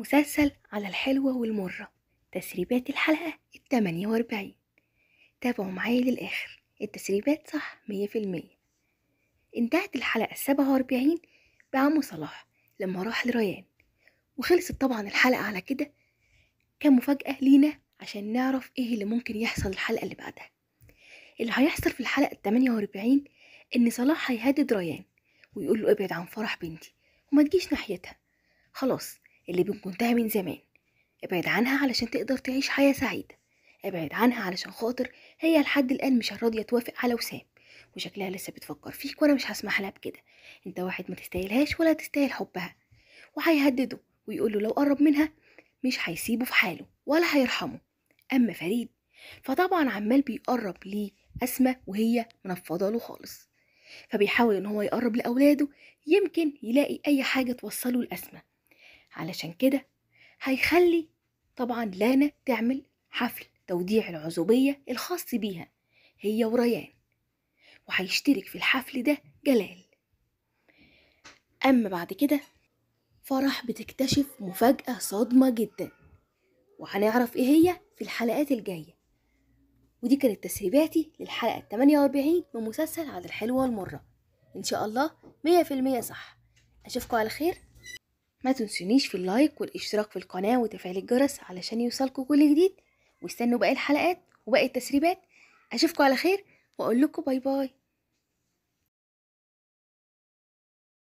مسلسل على الحلوة والمرة تسريبات الحلقة التمانية واربعين تابعوا معايا للآخر التسريبات صح مية في المية انتهت الحلقة السبعة واربعين بعمو صلاح لما راح لريان وخلصت طبعا الحلقة على كده كمفاجأة لينا عشان نعرف ايه اللي ممكن يحصل الحلقة اللي بعدها اللي هيحصل في الحلقة التمانية واربعين ان صلاح هيهدد ريان ويقول له ابعد عن فرح بنتي وما تجيش ناحيتها خلاص اللي بنكونتها من زمان ابعد عنها علشان تقدر تعيش حياة سعيدة ابعد عنها علشان خاطر هي لحد الآن مش راضية توافق على وسام وشكلها لسه بتفكر فيك وانا مش هسمح لها بكده انت واحد ما تستاهلهاش ولا تستاهل حبها وهيهدده ويقول له لو قرب منها مش هيسيبه في حاله ولا هيرحمه اما فريد فطبعا عمال بيقرب ليه اسمى وهي منفضه له خالص فبيحاول ان هو يقرب لاولاده يمكن يلاقي اي حاجه توصله لاسمى علشان كده هيخلي طبعا لانا تعمل حفل توديع العزوبية الخاص بيها هي وريان وهيشترك في الحفل ده جلال أما بعد كده فرح بتكتشف مفاجأة صادمة جدا وهنعرف إيه هي في الحلقات الجاية ودي كانت تسريباتي للحلقة 48 من مسلسل على الحلوة المرة إن شاء الله 100% صح أشوفكم على خير ما تنسونيش في اللايك والاشتراك في القناة وتفعيل الجرس علشان يوصلكم كل جديد واستنوا باقي الحلقات وباقي التسريبات اشوفكوا على خير واقول لكم باي باي